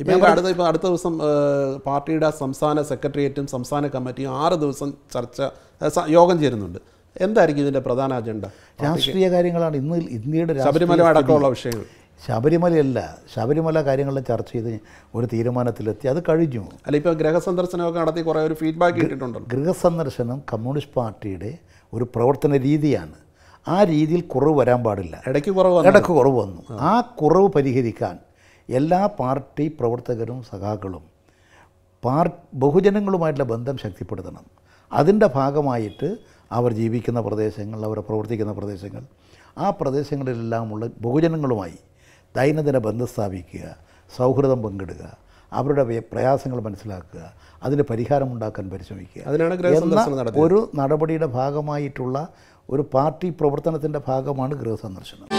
ഇപ്പം അടുത്ത ഇപ്പോൾ അടുത്ത ദിവസം പാർട്ടിയുടെ സംസ്ഥാന സെക്രട്ടേറിയറ്റും സംസ്ഥാന കമ്മിറ്റിയും ആറ് ദിവസം ചർച്ച യോഗം ചേരുന്നുണ്ട് എന്തായിരിക്കും ഇതിൻ്റെ പ്രധാന അജണ്ട രാഷ്ട്രീയ കാര്യങ്ങളാണ് ഇന്ന് ഇന്ത്യയുടെ ശബരിമല അടക്കമുള്ള വിഷയങ്ങൾ ശബരിമലയല്ല ശബരിമല കാര്യങ്ങളെ ചർച്ച ചെയ്ത് ഒരു തീരുമാനത്തിലെത്തി അത് കഴിഞ്ഞു അല്ല ഇപ്പോൾ ഗൃഹസന്ദർശനമൊക്കെ നടത്തി കുറേ ഒരു ഫീഡ്ബാക്ക് കിട്ടിയിട്ടുണ്ട് ഗൃഹസന്ദർശനം കമ്മ്യൂണിസ്റ്റ് പാർട്ടിയുടെ ഒരു പ്രവർത്തന രീതിയാണ് ആ രീതിയിൽ കുറവ് വരാൻ പാടില്ല ഇടയ്ക്ക് കുറവ് ഇടയ്ക്ക് കുറവ് വന്നു ആ കുറവ് പരിഹരിക്കാൻ എല്ലാ പാർട്ടി പ്രവർത്തകരും സഖാക്കളും പാർ ബഹുജനങ്ങളുമായിട്ടുള്ള ബന്ധം ശക്തിപ്പെടുത്തണം അതിൻ്റെ ഭാഗമായിട്ട് അവർ ജീവിക്കുന്ന പ്രദേശങ്ങൾ അവർ പ്രവർത്തിക്കുന്ന പ്രദേശങ്ങൾ ആ പ്രദേശങ്ങളിലെല്ലാമുള്ള ബഹുജനങ്ങളുമായി ദൈനംദിന ബന്ധം സ്ഥാപിക്കുക സൗഹൃദം പങ്കിടുക അവരുടെ പ്രയാസങ്ങൾ മനസ്സിലാക്കുക അതിന് പരിഹാരമുണ്ടാക്കാൻ പരിശ്രമിക്കുക അതിനാണ് ഒരു നടപടിയുടെ ഭാഗമായിട്ടുള്ള ഒരു പാർട്ടി പ്രവർത്തനത്തിൻ്റെ ഭാഗമാണ് ഗൃഹസന്ദർശനം സന്ദർശനം